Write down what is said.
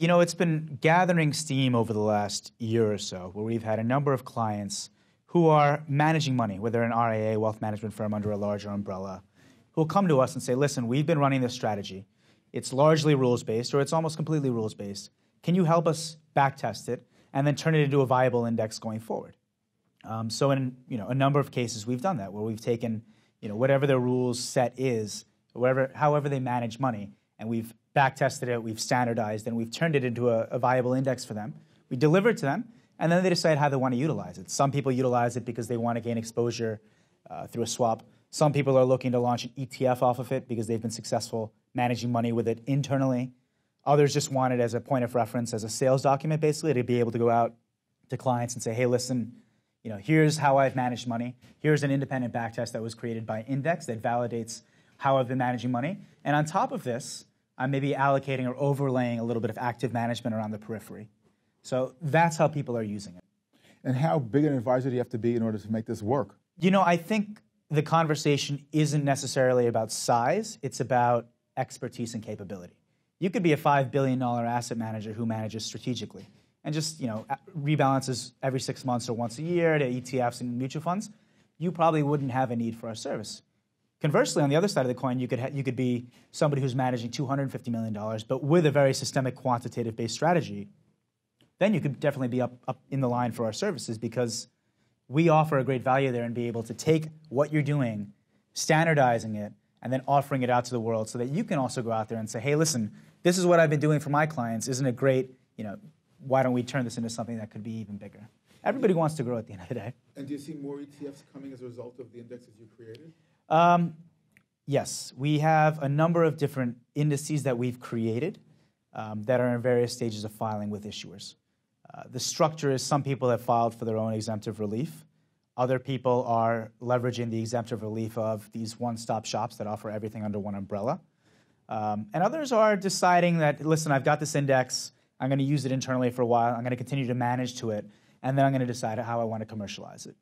You know, it's been gathering steam over the last year or so, where we've had a number of clients who are managing money, whether an RIA, wealth management firm under a larger umbrella, who will come to us and say, listen, we've been running this strategy. It's largely rules based, or it's almost completely rules based. Can you help us backtest it and then turn it into a viable index going forward? Um, so, in you know, a number of cases, we've done that, where we've taken you know, whatever their rules set is, whatever, however they manage money, and we've back tested it, we've standardized, and we've turned it into a, a viable index for them. We deliver it to them, and then they decide how they want to utilize it. Some people utilize it because they want to gain exposure uh, through a swap. Some people are looking to launch an ETF off of it because they've been successful managing money with it internally. Others just want it as a point of reference, as a sales document, basically, to be able to go out to clients and say, hey, listen, you know, here's how I've managed money. Here's an independent backtest that was created by Index that validates how I've been managing money. And on top of this, I'm maybe allocating or overlaying a little bit of active management around the periphery. So that's how people are using it. And how big an advisor do you have to be in order to make this work? You know, I think the conversation isn't necessarily about size, it's about expertise and capability. You could be a $5 billion asset manager who manages strategically and just, you know, rebalances every six months or once a year to ETFs and mutual funds. You probably wouldn't have a need for our service. Conversely, on the other side of the coin, you could, ha- you could be somebody who's managing $250 million, but with a very systemic quantitative based strategy. Then you could definitely be up, up in the line for our services because we offer a great value there and be able to take what you're doing, standardizing it, and then offering it out to the world so that you can also go out there and say, hey, listen, this is what I've been doing for my clients. Isn't it great? You know, why don't we turn this into something that could be even bigger? Everybody wants to grow at the end of the day. And do you see more ETFs coming as a result of the indexes you created? Um, yes, we have a number of different indices that we've created um, that are in various stages of filing with issuers. Uh, the structure is some people have filed for their own exemptive relief. Other people are leveraging the exemptive relief of these one stop shops that offer everything under one umbrella. Um, and others are deciding that, listen, I've got this index, I'm going to use it internally for a while, I'm going to continue to manage to it, and then I'm going to decide how I want to commercialize it.